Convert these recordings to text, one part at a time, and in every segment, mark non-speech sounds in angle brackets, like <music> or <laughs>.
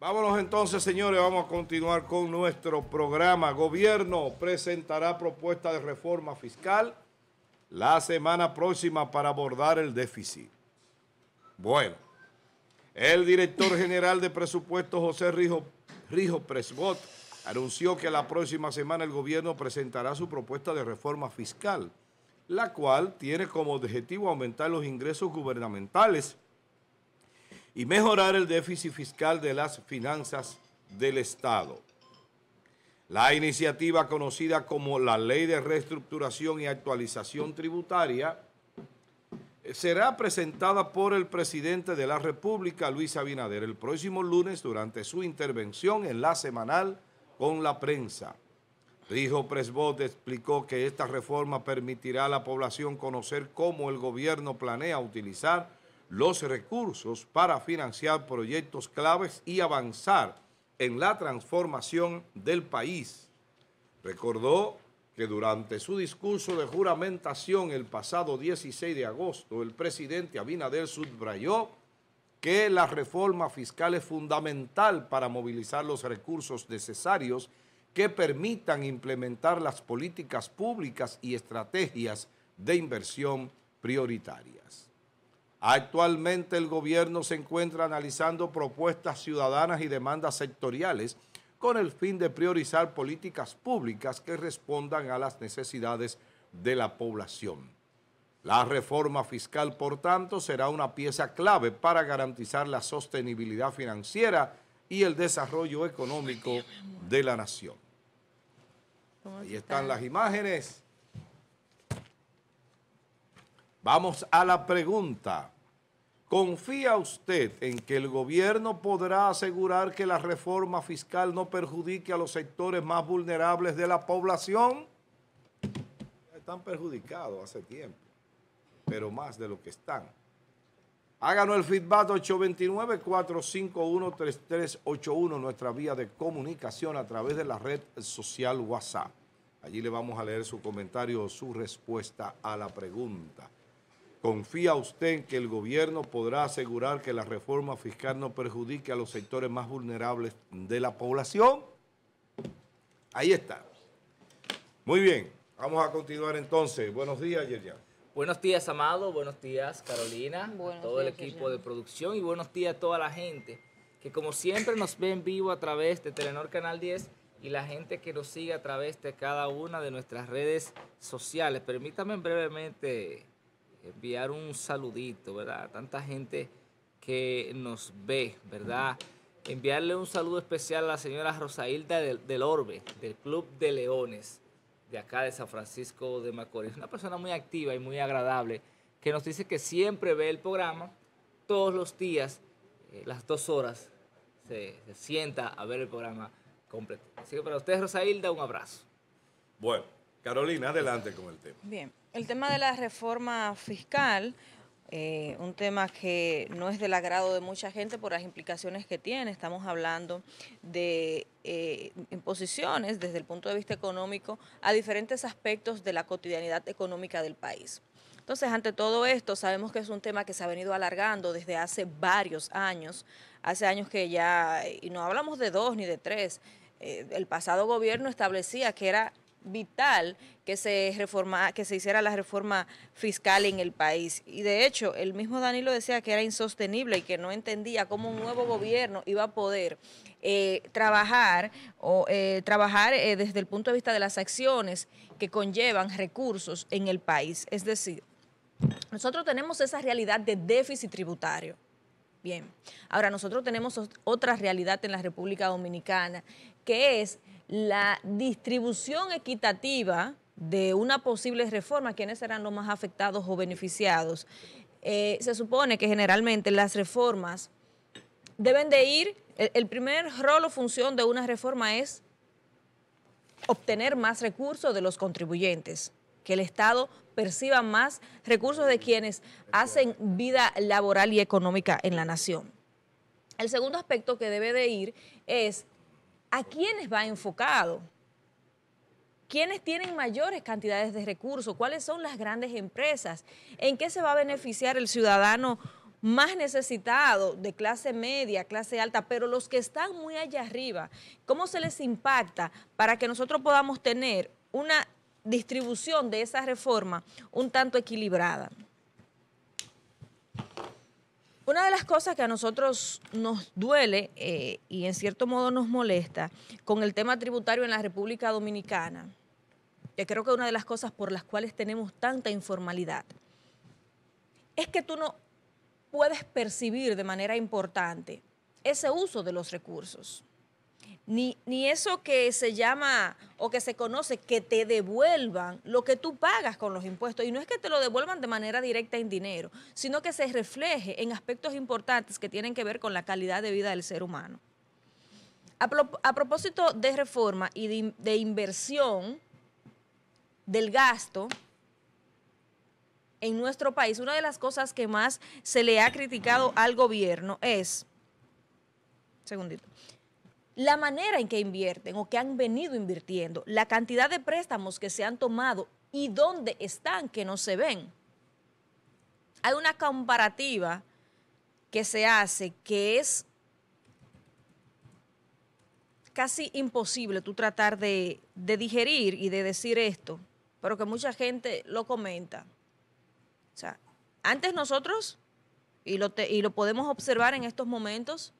Vámonos entonces, señores, vamos a continuar con nuestro programa. Gobierno presentará propuesta de reforma fiscal la semana próxima para abordar el déficit. Bueno, el director general de presupuesto José Rijo, Rijo Presbot anunció que la próxima semana el gobierno presentará su propuesta de reforma fiscal, la cual tiene como objetivo aumentar los ingresos gubernamentales y mejorar el déficit fiscal de las finanzas del Estado. La iniciativa conocida como la Ley de Reestructuración y Actualización Tributaria será presentada por el presidente de la República, Luis Abinader, el próximo lunes durante su intervención en la semanal con la prensa. Rijo Presbot explicó que esta reforma permitirá a la población conocer cómo el gobierno planea utilizar los recursos para financiar proyectos claves y avanzar en la transformación del país. Recordó que durante su discurso de juramentación el pasado 16 de agosto, el presidente Abinader subrayó que la reforma fiscal es fundamental para movilizar los recursos necesarios que permitan implementar las políticas públicas y estrategias de inversión prioritarias. Actualmente el gobierno se encuentra analizando propuestas ciudadanas y demandas sectoriales con el fin de priorizar políticas públicas que respondan a las necesidades de la población. La reforma fiscal, por tanto, será una pieza clave para garantizar la sostenibilidad financiera y el desarrollo económico de la nación. Ahí están las imágenes. Vamos a la pregunta. ¿Confía usted en que el gobierno podrá asegurar que la reforma fiscal no perjudique a los sectores más vulnerables de la población? Están perjudicados hace tiempo, pero más de lo que están. Háganos el feedback 829-451-3381, nuestra vía de comunicación a través de la red social WhatsApp. Allí le vamos a leer su comentario o su respuesta a la pregunta. ¿Confía usted en que el gobierno podrá asegurar que la reforma fiscal no perjudique a los sectores más vulnerables de la población? Ahí está. Muy bien, vamos a continuar entonces. Buenos días, Yerian. Buenos días, Amado. Buenos días, Carolina. Buenos todo el equipo de producción y buenos días a toda la gente que como siempre nos ve en vivo a través de Telenor Canal 10 y la gente que nos sigue a través de cada una de nuestras redes sociales. Permítame brevemente enviar un saludito, ¿verdad? Tanta gente que nos ve, ¿verdad? Enviarle un saludo especial a la señora Rosailda del, Orbe, del Club de Leones, de acá de San Francisco de Macorís. Una persona muy activa y muy agradable que nos dice que siempre ve el programa todos los días, eh, las dos horas, se, sienta a ver el programa completo. Así que para usted, Rosailda, un abrazo. Bueno, Carolina, adelante con el tema. Bien. El tema de la reforma fiscal, eh, un tema que no es del agrado de mucha gente por las implicaciones que tiene. Estamos hablando de eh, imposiciones desde el punto de vista económico a diferentes aspectos de la cotidianidad económica del país. Entonces, ante todo esto, sabemos que es un tema que se ha venido alargando desde hace varios años, hace años que ya, y no hablamos de dos ni de tres, eh, el pasado gobierno establecía que era vital que se reforma, que se hiciera la reforma fiscal en el país. Y de hecho, el mismo Danilo decía que era insostenible y que no entendía cómo un nuevo gobierno iba a poder eh, trabajar o eh, trabajar eh, desde el punto de vista de las acciones que conllevan recursos en el país. Es decir, nosotros tenemos esa realidad de déficit tributario. Bien, ahora nosotros tenemos otra realidad en la República Dominicana, que es la distribución equitativa de una posible reforma, quiénes serán los más afectados o beneficiados. Eh, se supone que generalmente las reformas deben de ir, el, el primer rol o función de una reforma es obtener más recursos de los contribuyentes, que el Estado perciba más recursos de quienes hacen vida laboral y económica en la nación. El segundo aspecto que debe de ir es ¿A quiénes va enfocado? ¿Quiénes tienen mayores cantidades de recursos? ¿Cuáles son las grandes empresas? ¿En qué se va a beneficiar el ciudadano más necesitado, de clase media, clase alta, pero los que están muy allá arriba? ¿Cómo se les impacta para que nosotros podamos tener una distribución de esa reforma un tanto equilibrada? Una de las cosas que a nosotros nos duele eh, y en cierto modo nos molesta con el tema tributario en la República Dominicana, que creo que una de las cosas por las cuales tenemos tanta informalidad, es que tú no puedes percibir de manera importante ese uso de los recursos ni, eso que se llama o que se conoce, que te devuelvan lo que tú pagas con los impuestos. Y no es que te lo devuelvan de manera directa en dinero, sino que se refleje en aspectos importantes que tienen que ver con la calidad de vida del ser humano. A, propósito de reforma y de inversión del gasto, en nuestro país, una de las cosas que más se le ha criticado al gobierno es, segundito, la manera en que invierten o que han venido invirtiendo, la cantidad de préstamos que se han tomado y dónde están que no se ven. Hay una comparativa que se hace que es casi imposible tú tratar de, digerir y de decir esto, pero que mucha gente lo comenta. O sea, antes nosotros, y lo, y lo podemos observar en estos momentos,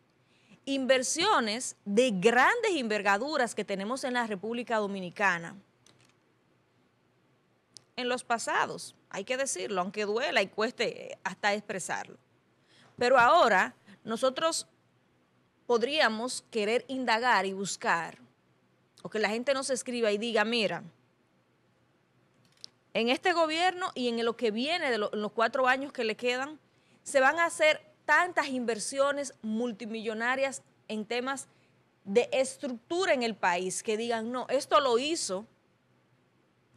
inversiones de grandes envergaduras que tenemos en la República Dominicana en los pasados, hay que decirlo, aunque duela y cueste eh, hasta expresarlo. Pero ahora nosotros podríamos querer indagar y buscar, o que la gente nos escriba y diga, mira, en este gobierno y en lo que viene de los cuatro años que le quedan, se van a hacer tantas inversiones multimillonarias en temas de estructura en el país que digan, no, esto lo hizo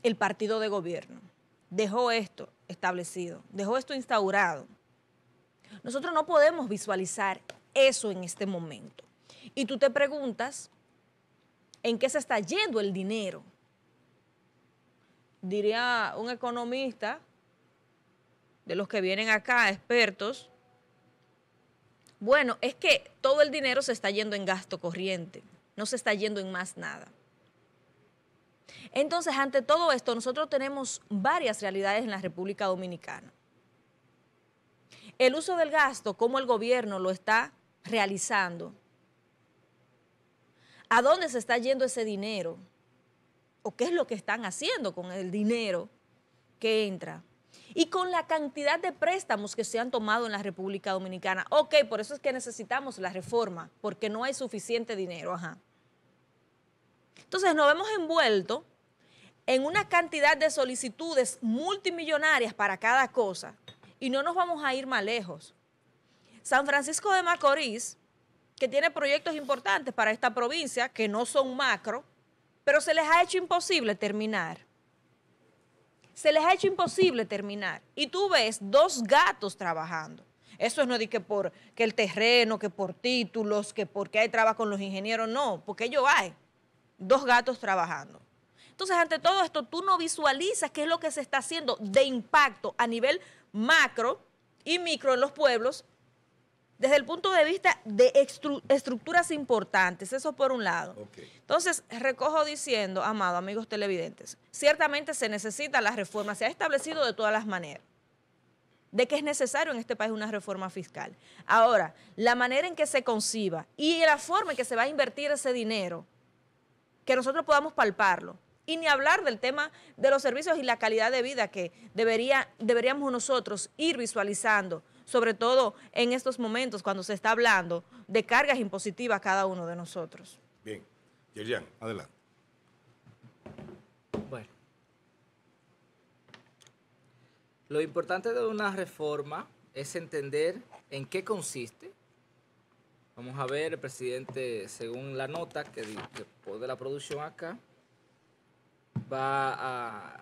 el partido de gobierno, dejó esto establecido, dejó esto instaurado. Nosotros no podemos visualizar eso en este momento. Y tú te preguntas, ¿en qué se está yendo el dinero? Diría un economista de los que vienen acá, expertos, bueno, es que todo el dinero se está yendo en gasto corriente, no se está yendo en más nada. Entonces, ante todo esto, nosotros tenemos varias realidades en la República Dominicana. El uso del gasto, cómo el gobierno lo está realizando, a dónde se está yendo ese dinero o qué es lo que están haciendo con el dinero que entra y con la cantidad de préstamos que se han tomado en la República Dominicana. Ok, por eso es que necesitamos la reforma, porque no hay suficiente dinero. Entonces nos hemos envuelto en una cantidad de solicitudes multimillonarias para cada cosa y no nos vamos a ir más lejos. San Francisco de Macorís, que tiene proyectos importantes para esta provincia, que no son macro, pero se les ha hecho imposible terminar se les ha hecho imposible terminar. Y tú ves dos gatos trabajando. Eso no es que por que el terreno, que por títulos, que porque hay trabajo con los ingenieros, no, porque ellos hay. Dos gatos trabajando. Entonces, ante todo esto, tú no visualizas qué es lo que se está haciendo de impacto a nivel macro y micro en los pueblos desde el punto de vista de estructuras importantes, eso por un lado. Entonces, recojo diciendo, amado amigos televidentes, ciertamente se necesita la reforma, se ha establecido de todas las maneras de que es necesario en este país una reforma fiscal. Ahora, la manera en que se conciba y la forma en que se va a invertir ese dinero, que nosotros podamos palparlo. Y ni hablar del tema de los servicios y la calidad de vida que debería, deberíamos nosotros ir visualizando sobre todo en estos momentos cuando se está hablando de cargas impositivas cada uno de nosotros. Bien, Yerian, adelante. Bueno, lo importante de una reforma es entender en qué consiste. Vamos a ver, el presidente, según la nota que, después de la producción acá, va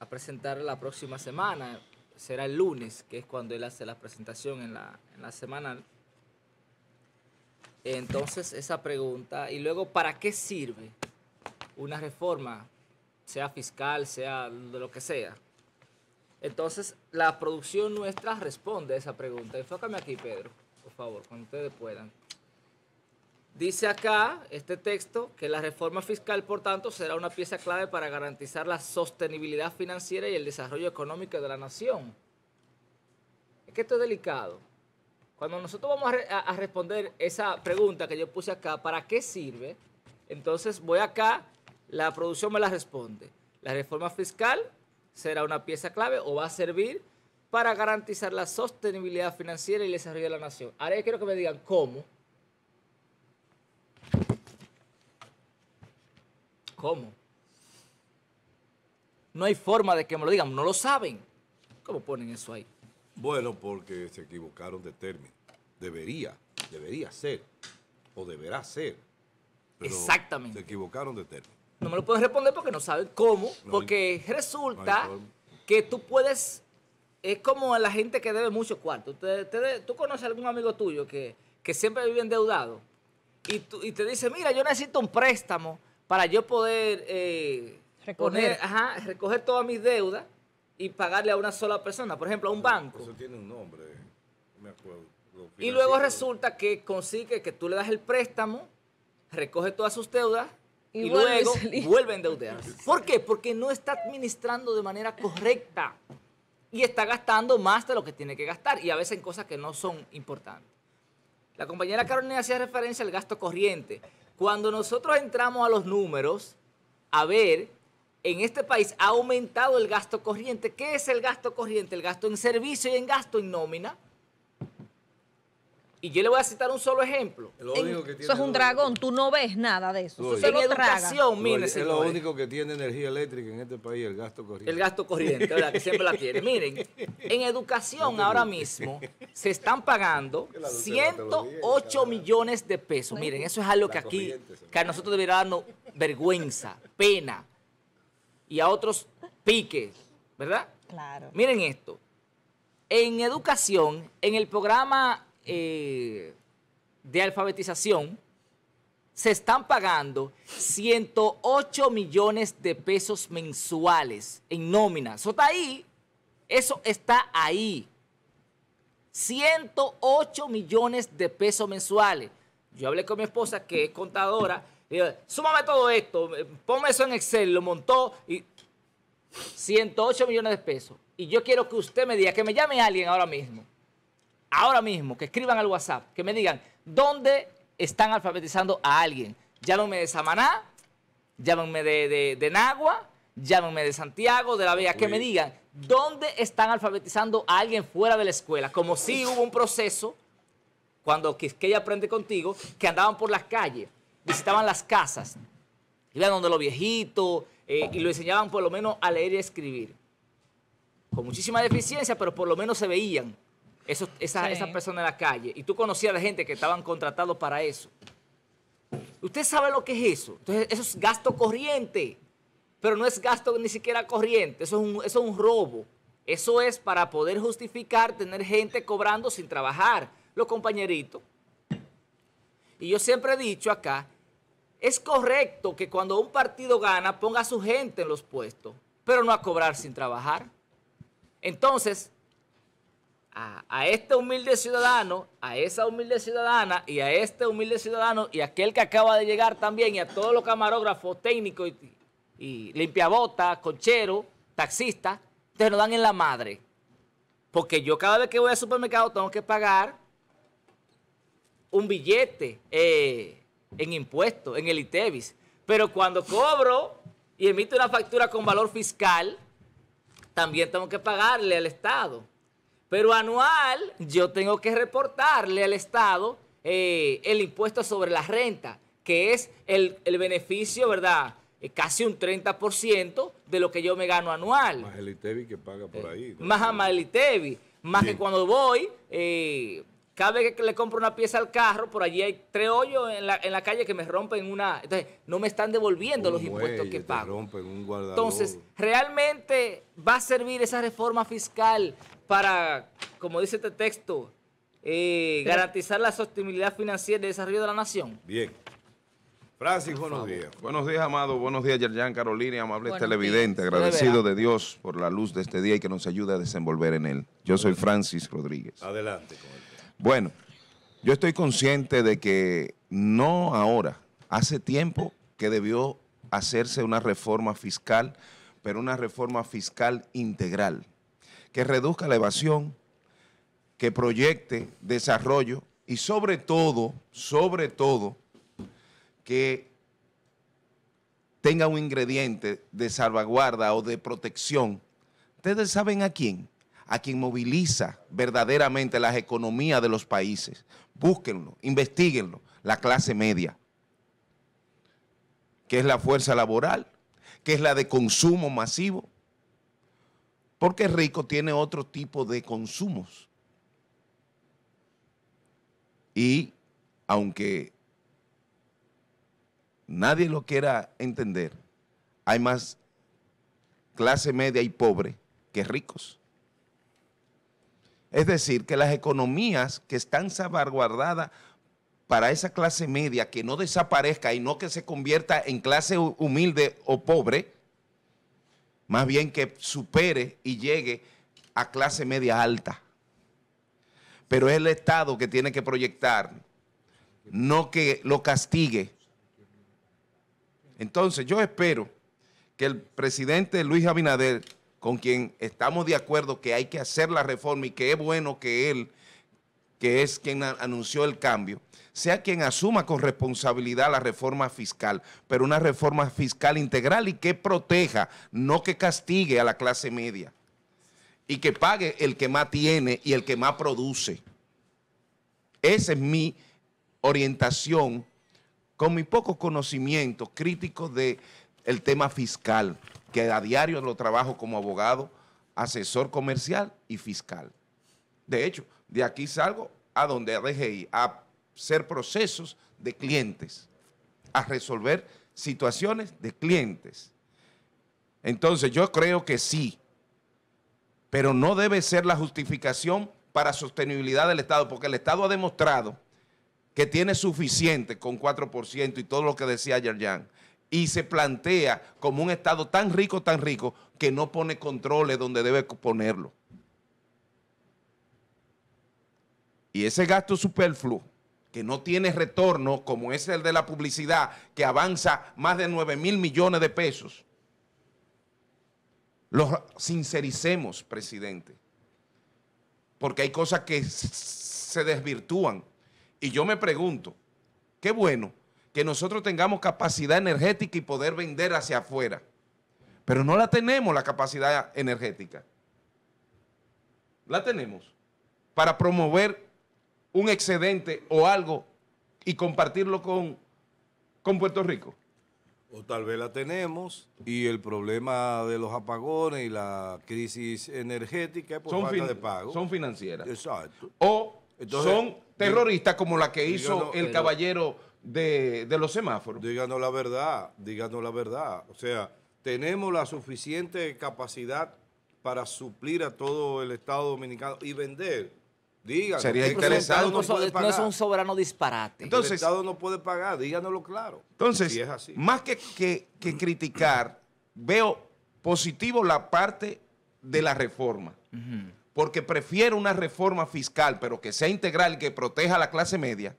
a presentar la próxima semana será el lunes, que es cuando él hace la presentación en la, en la semanal. Entonces, esa pregunta. Y luego, ¿para qué sirve una reforma, sea fiscal, sea de lo que sea? Entonces, la producción nuestra responde a esa pregunta. Enfócame aquí, Pedro, por favor, cuando ustedes puedan. Dice acá este texto que la reforma fiscal, por tanto, será una pieza clave para garantizar la sostenibilidad financiera y el desarrollo económico de la nación. Es que esto es delicado. Cuando nosotros vamos a, responder esa pregunta que yo puse acá, ¿para qué sirve? Entonces voy acá, la producción me la responde. La reforma fiscal será una pieza clave o va a servir para garantizar la sostenibilidad financiera y el desarrollo de la nación. Ahora yo quiero que me digan cómo. ¿Cómo? No hay forma de que me lo digan, no lo saben. ¿Cómo ponen eso ahí? Bueno, porque se equivocaron de término. Debería, debería ser, o deberá ser. Exactamente. Se equivocaron de término. No me lo pueden responder porque no saben cómo, porque resulta que tú puedes, es como la gente que debe mucho cuarto. tú conoces a algún amigo tuyo que, siempre vive endeudado y, tú, y te dice, mira, yo necesito un préstamo para yo poder eh, recoger. recoger todas mis deudas y pagarle a una sola persona, por ejemplo, a un banco. Eso tiene un nombre, me acuerdo. Y luego resulta que consigue que tú le das el préstamo, recoge todas sus deudas y, luego vuelve a endeudarse. ¿Por qué? Porque no está administrando de manera correcta y está gastando más de lo que tiene que gastar y a veces en cosas que no son importantes. La compañera Carolina hacía referencia al gasto corriente. Cuando nosotros entramos a los números, a ver, en este país ha aumentado el gasto corriente. ¿Qué es el gasto corriente? El gasto en servicio y en gasto en nómina. Y yo le voy a citar un solo ejemplo. eso es un dragón, tú no ves nada de eso. Eso es lo educación, miren. Es lo único que tiene energía eléctrica en este país, el gasto corriente. El gasto corriente, ¿verdad? que siempre la tiene. Miren, en educación ahora mismo se están pagando 108 millones de pesos. Miren, eso es algo que aquí, que a nosotros debería darnos vergüenza, pena. Y a otros piques, ¿verdad? Claro. Miren esto. En educación, en el programa eh, de alfabetización, se están pagando 108 millones de pesos mensuales en nómina. Eso está ahí. Eso está ahí. 108 millones de pesos mensuales. Yo hablé con mi esposa, que es contadora, súmame todo esto, ponme eso en Excel, lo montó y 108 millones de pesos. Y yo quiero que usted me diga, que me llame alguien ahora mismo ahora mismo, que escriban al WhatsApp, que me digan dónde están alfabetizando a alguien. Llámenme de Samaná, llámenme de, Nagua, llámenme de Santiago, de La Vega, que me digan dónde están alfabetizando a alguien fuera de la escuela. Como si hubo un proceso, cuando ella aprende contigo, que andaban por las calles, visitaban las casas, iban donde los viejitos eh, y lo enseñaban por lo menos a leer y escribir. Con muchísima deficiencia, pero por lo menos se veían. Eso, esa, persona en la calle. Y tú conocías a la gente que estaban contratados para eso. Usted sabe lo que es eso. Entonces, eso es gasto corriente. Pero no es gasto ni siquiera corriente. Eso es un, eso es un robo. Eso es para poder justificar tener gente cobrando sin trabajar. Los compañeritos. Y yo siempre he dicho acá, es correcto que cuando un partido gana ponga a su gente en los puestos, pero no a cobrar sin trabajar. Entonces, a, este humilde ciudadano, a esa humilde ciudadana y a este humilde ciudadano y aquel que acaba de llegar también y a todos los camarógrafos, técnicos y, limpiabotas, cochero, taxista, te lo dan en la madre. Porque yo cada vez que voy al supermercado tengo que pagar un billete eh, en impuestos, en el ITEVIS. Pero cuando cobro y emito una factura con valor fiscal, también tengo que pagarle al Estado. Pero anual yo tengo que reportarle al Estado eh, el impuesto sobre la renta, que es el, beneficio, ¿verdad? Eh, casi un 30% de lo que yo me gano anual. Más el ITEVI e que paga por eh, ahí. Más a más e Más que cuando voy, cada vez que le compro una pieza al carro, por allí hay tres hoyos en la, calle que me rompen una. Entonces, no me están devolviendo los impuestos que pago. Entonces, ¿realmente va a servir esa reforma fiscal para, como dice este texto, eh, garantizar la sostenibilidad financiera y el desarrollo de la nación? Bien. Francis, buenos días. Buenos días, Amado. Buenos días, Yerjan, Carolina, amables televidentes. Agradecido de Dios por la luz de este día y que nos ayude a desenvolver en él. Yo soy Francis Rodríguez. Adelante con el bueno, yo estoy consciente de que no ahora, hace tiempo que debió hacerse una reforma fiscal, pero una reforma fiscal integral, que reduzca la evasión, que proyecte desarrollo y sobre todo, sobre todo, que tenga un ingrediente de salvaguarda o de protección. ¿Ustedes saben a quién? a quien moviliza verdaderamente las economías de los países. Búsquenlo, investiguenlo, la clase media, que es la fuerza laboral, que es la de consumo masivo, porque rico tiene otro tipo de consumos. Y aunque nadie lo quiera entender, hay más clase media y pobre que ricos. Es decir, que las economías que están salvaguardadas para esa clase media, que no desaparezca y no que se convierta en clase humilde o pobre, más bien que supere y llegue a clase media alta. Pero es el Estado que tiene que proyectar, no que lo castigue. Entonces yo espero que el presidente Luis Abinader con quien estamos de acuerdo que hay que hacer la reforma y que es bueno que él, que es quien anunció el cambio, sea quien asuma con responsabilidad la reforma fiscal, pero una reforma fiscal integral y que proteja, no que castigue a la clase media y que pague el que más tiene y el que más produce. Esa es mi orientación con mi poco conocimiento crítico del tema fiscal que a diario lo trabajo como abogado, asesor comercial y fiscal. De hecho, de aquí salgo a donde deje ir, a hacer procesos de clientes, a resolver situaciones de clientes. Entonces yo creo que sí, pero no debe ser la justificación para sostenibilidad del Estado, porque el Estado ha demostrado que tiene suficiente con 4% y todo lo que decía Yerjan y se plantea como un Estado tan rico, tan rico, que no pone controles donde debe ponerlo. Y ese gasto superfluo, que no tiene retorno, como es el de la publicidad, que avanza más de 9 mil millones de pesos, lo sincericemos, presidente, porque hay cosas que se desvirtúan. Y yo me pregunto, qué bueno que nosotros tengamos capacidad energética y poder vender hacia afuera. Pero no la tenemos la capacidad energética. La tenemos para promover un excedente o algo y compartirlo con, con Puerto Rico. O tal vez la tenemos y el problema de los apagones y la crisis energética es por son falta de pago. Son financieras. Exacto. O son terroristas como la que hizo el caballero de, los semáforos. Díganos la verdad, díganos la verdad. O sea, tenemos la suficiente capacidad para suplir a todo el Estado Dominicano y vender. Díganos. Sería interesante. No, es un soberano disparate. Entonces, el Estado no puede pagar, díganoslo claro. Entonces, más que, criticar, veo positivo la parte de la reforma. Porque prefiero una reforma fiscal, pero que sea integral y que proteja a la clase media,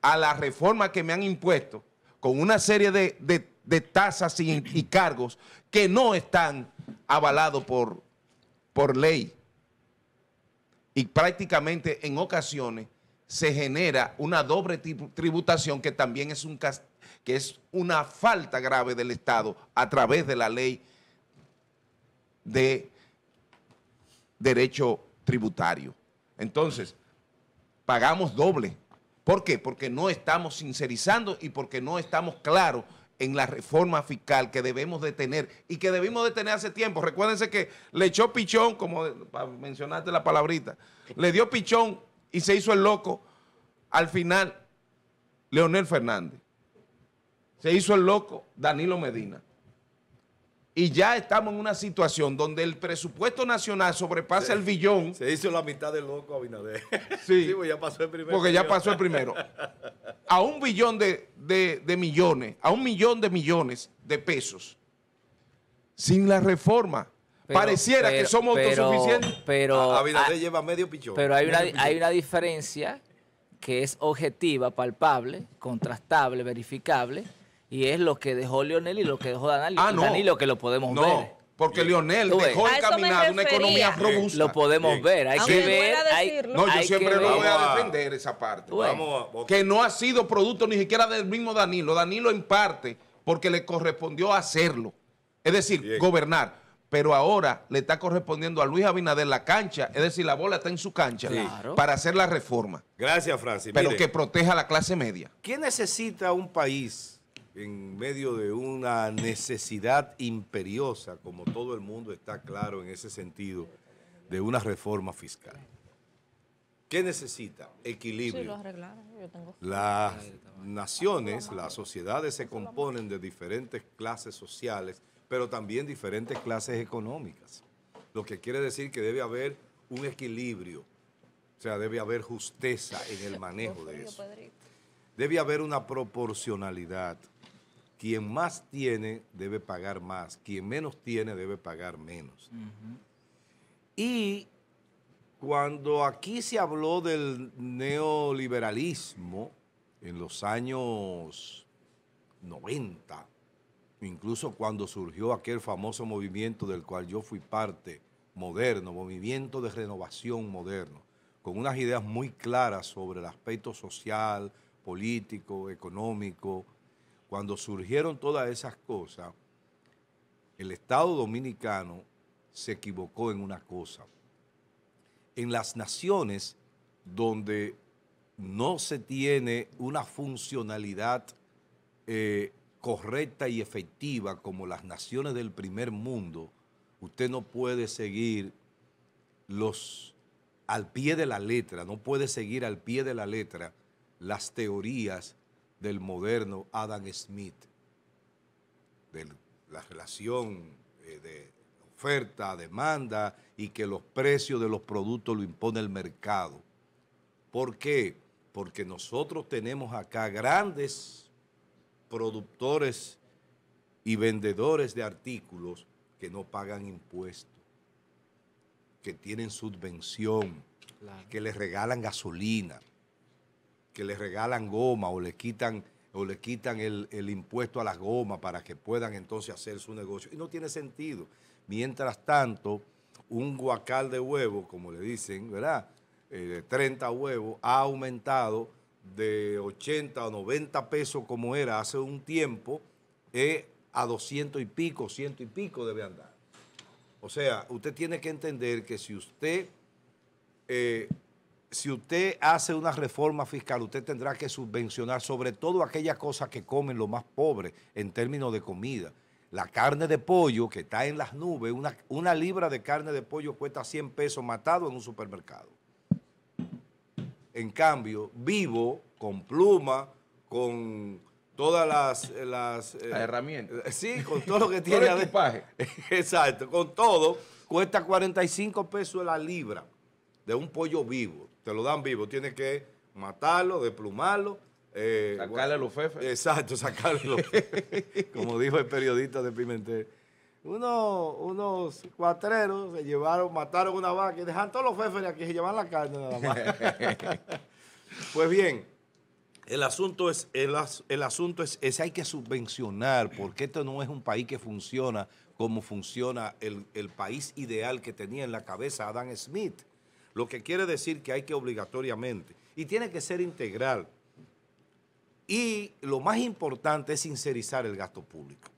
a la reforma que me han impuesto con una serie de, tasas y, cargos que no están avalados por, por ley. Y prácticamente en ocasiones se genera una doble tributación que también es, un, que es una falta grave del Estado a través de la ley de derecho tributario. Entonces, pagamos doble ¿Por qué? Porque no estamos sincerizando y porque no estamos claros en la reforma fiscal que debemos de tener y que debimos de tener hace tiempo. Recuérdense que le echó pichón, como para mencionarte la palabrita, le dio pichón y se hizo el loco al final Leonel Fernández. Se hizo el loco Danilo Medina y ya estamos en una situación donde el presupuesto nacional sobrepasa el billón. Se hizo la mitad de loco Abinader. Sí, <laughs> sí pues ya pasó el primero. Porque ya pasó el primero. a un billón de, millones, a un millón de millones de pesos. Sin la reforma. Pareciera que somos autosuficientes. Pero, Abinader lleva medio pichón. Pero hay una, hay una diferencia que es objetiva, palpable, contrastable, verificable y es lo que dejó Lionel y lo que dejó ah, Danilo, ah, que lo podemos no. Porque Lionel dejó caminar una economía robusta. Lo podemos ver, hay que ver. no, yo siempre lo voy a defender esa parte. Vamos Que no ha sido producto ni siquiera del mismo Danilo. Danilo en parte porque le correspondió hacerlo. Es decir, gobernar. Pero ahora le está correspondiendo a Luis Abinader la cancha, es decir, la bola está en su cancha para hacer la reforma. Gracias, Francis. Pero que proteja a la clase media. ¿Qué necesita un país? en medio de una necesidad imperiosa, como todo el mundo está claro en ese sentido, de una reforma fiscal. ¿Qué necesita? Equilibrio. Las naciones, las sociedades se componen de diferentes clases sociales, pero también diferentes clases económicas. Lo que quiere decir que debe haber un equilibrio, o sea, debe haber justeza en el manejo de eso. Debe haber una proporcionalidad quien más tiene debe pagar más, quien menos tiene debe pagar menos. Y cuando aquí se habló del neoliberalismo en los años 90, incluso cuando surgió aquel famoso movimiento del cual yo fui parte, moderno, movimiento de renovación moderno, con unas ideas muy claras sobre el aspecto social, político, económico, cuando surgieron todas esas cosas, el Estado dominicano se equivocó en una cosa. En las naciones donde no se tiene una funcionalidad eh, correcta y efectiva como las naciones del primer mundo, usted no puede seguir los al pie de la letra, no puede seguir al pie de la letra las teorías del moderno Adam Smith, de la relación eh, de oferta, demanda y que los precios de los productos lo impone el mercado. ¿Por qué? Porque nosotros tenemos acá grandes productores y vendedores de artículos que no pagan impuestos, que tienen subvención, que les regalan gasolina que les regalan goma o le quitan, o quitan el, impuesto a las gomas para que puedan entonces hacer su negocio. Y no tiene sentido. Mientras tanto, un guacal de huevo, como le dicen, ¿verdad? Eh, de 30 huevos, ha aumentado de 80 o 90 pesos como era hace un tiempo eh, a 200 y pico, ciento y pico debe andar. O sea, usted tiene que entender que si usted eh, si usted hace una reforma fiscal, usted tendrá que subvencionar sobre todo aquellas cosas que comen los más pobres en términos de comida. La carne de pollo que está en las nubes, una, libra de carne de pollo cuesta 100 pesos matado en un supermercado. En cambio, vivo, con pluma, con todas las... Eh, eh, las, herramientas. Eh, sí, con todo lo que <laughs> tiene... Con el <laughs> Exacto, con todo, cuesta 45 pesos la libra de un pollo vivo lo dan vivo. tiene que matarlo, desplumarlo. Eh, sacarle a los fefes. Exacto, sacarle los <laughs> Como dijo el periodista de Pimentel. unos cuatreros se llevaron, mataron una vaca y dejaron todos los fefes aquí, se llevan la carne nada más. <laughs> pues bien, el asunto es, el, asunto es, hay que subvencionar, porque esto no es un país que funciona como funciona el, el país ideal que tenía en la cabeza Adam Smith. Lo que quiere decir que hay que obligatoriamente. Y tiene que ser integral. Y lo más importante es sincerizar el gasto público.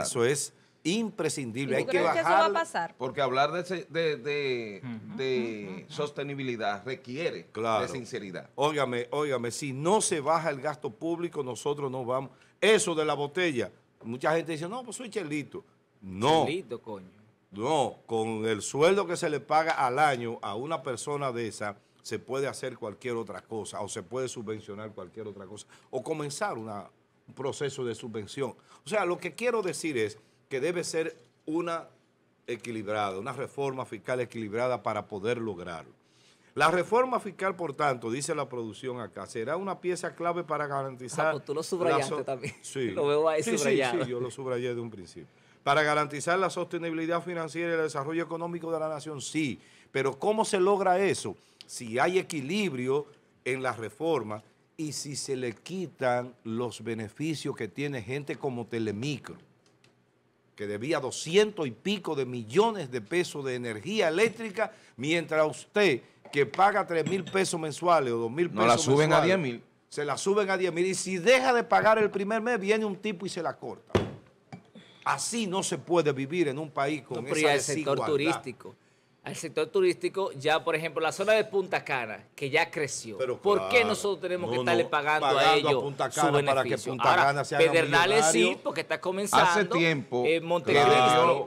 Eso es imprescindible. Hay que bajar. Que va a pasar? Porque hablar de, sostenibilidad requiere de sinceridad. Óigame, óigame, si no se baja el gasto público, nosotros no vamos. Eso de la botella, mucha gente dice, no, pues soy chelito. No. Chelito, coño. No, con el sueldo que se le paga al año a una persona de esa, se puede hacer cualquier otra cosa o se puede subvencionar cualquier otra cosa o comenzar un proceso de subvención. O sea, lo que quiero decir es que debe ser una equilibrada, una reforma fiscal equilibrada para poder lograrlo. La reforma fiscal, por tanto, dice la producción acá, será una pieza clave para garantizar... Ah, pues tú lo subrayaste también. Sí. <laughs> lo veo ahí Sí, sí, yo lo subrayé de un principio para garantizar la sostenibilidad financiera y el desarrollo económico de la nación, sí, pero ¿cómo se logra eso? Si hay equilibrio en las reformas y si se le quitan los beneficios que tiene gente como Telemicro, que debía 200 y pico de millones de pesos de energía eléctrica, mientras usted que paga tres mil pesos mensuales o 2 mil pesos No la suben a 10 mil. Se la suben a 10 mil y si deja de pagar el primer mes, viene un tipo y se la corta. Así no se puede vivir en un país con esa el sector turístico. Al sector turístico, ya por ejemplo, la zona de Punta Cana, que ya creció. ¿Por qué nosotros tenemos que estarle pagando, a ellos su beneficio? Cana Pedernales sí, porque está comenzando. Hace tiempo. Eh, que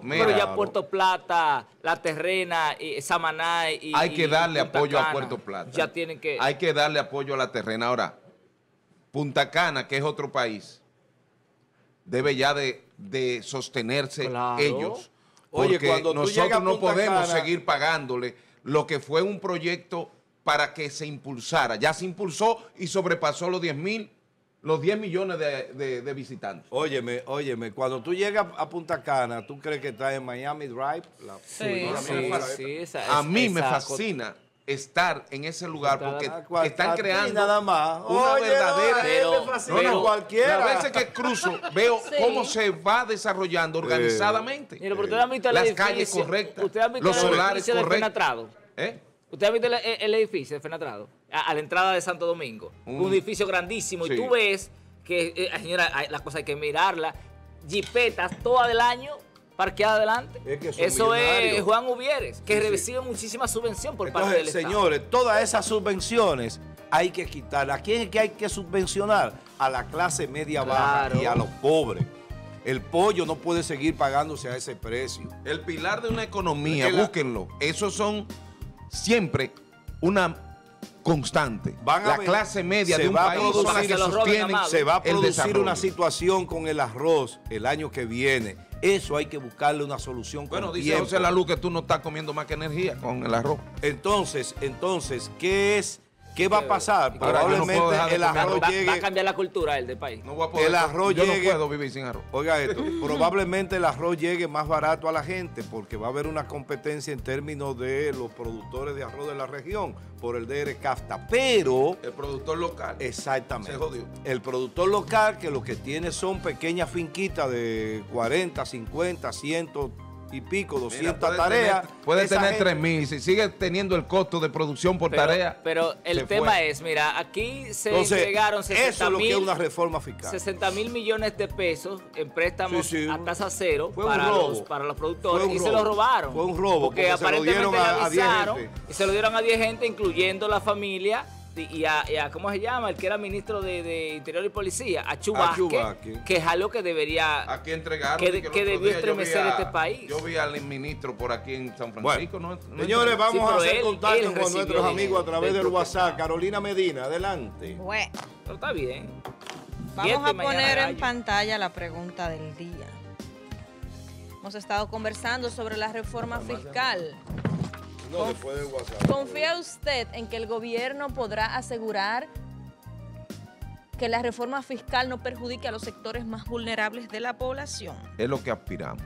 pero ya Puerto Plata, La Terrena, y eh, Samaná y Hay que darle apoyo a Puerto Plata. Ya tienen que... Hay que darle apoyo a La Terrena. Ahora, Punta Cana, que es otro país, debe ya de, sostenerse ellos. Oye, cuando nosotros no podemos seguir pagándole lo que fue un proyecto para que se impulsara. Ya se impulsó y sobrepasó los 10 mil, los 10 millones de, visitantes. Óyeme, óyeme, cuando tú llegas a Punta Cana, ¿tú crees que estás en Miami Drive? sí, sí, a mí me fascina estar en ese lugar porque están creando nada más. una verdadera pero, no, no, cualquiera. A veces que cruzo veo cómo se va desarrollando organizadamente. Mira, usted ha visto las calles correctas, usted los solares correctos. ¿Eh? Usted ha visto e-, el, edificio de Fenatrado, a, la entrada de Santo Domingo, mm. un edificio grandísimo y tú ves que, eh, señora, las cosas hay que mirarla, jipetas toda el año parqueada adelante. Eso es Juan Uvieres, que recibe muchísima subvención por parte del señores, Estado. Señores, todas esas subvenciones hay que quitarlas. ¿A quién es que hay que subvencionar? A la clase media baja y a los pobres. El pollo no puede seguir pagándose a ese precio. El pilar de una economía, búsquenlo. Esos son siempre una constante. la clase media de un país se va a producir una situación con el arroz el año que viene eso hay que buscarle una solución. Bueno, dice luz la luz que tú no estás comiendo más que energía con el arroz. Entonces, entonces, ¿qué es ¿Qué va a pasar? Probablemente el arroz llegue. Va a cambiar la cultura el del país. No voy a poder, el arroz no puedo vivir sin arroz. Oiga esto, <laughs> probablemente el arroz llegue más barato a la gente porque va a haber una competencia en términos de los productores de arroz de la región por el DR CAFTA. Pero. El productor local. Exactamente. Se jodió. El productor local que lo que tiene son pequeñas finquitas de 40, 50, 100 y pico, 200 puede tareas. Tener, puede tener 3 mil. Si sigue teniendo el costo de producción por tarea. Pero el tema es: mira, aquí se entregaron 60 mil, millones de pesos en préstamos a tasa cero para los, para, los, productores y se lo robaron. Fue un robo. Porque, aparentemente se avisaron, y se lo dieron a 10 gente, incluyendo la familia y a, ¿cómo se llama? El que era ministro de, Interior y Policía, a Chubasque, que jaló que debería... A entregar Que, debió estremecer este país. Yo vi al ministro por aquí en San Francisco. señores, vamos a hacer contacto con nuestros amigos a través del, WhatsApp. Carolina Medina, adelante. Bueno. Pero está bien. Vamos a poner en pantalla la pregunta del día. Hemos estado conversando sobre la reforma fiscal. No, WhatsApp. ¿Confía usted en que el gobierno podrá asegurar que la reforma fiscal no perjudique a los sectores más vulnerables de la población? Es lo que aspiramos.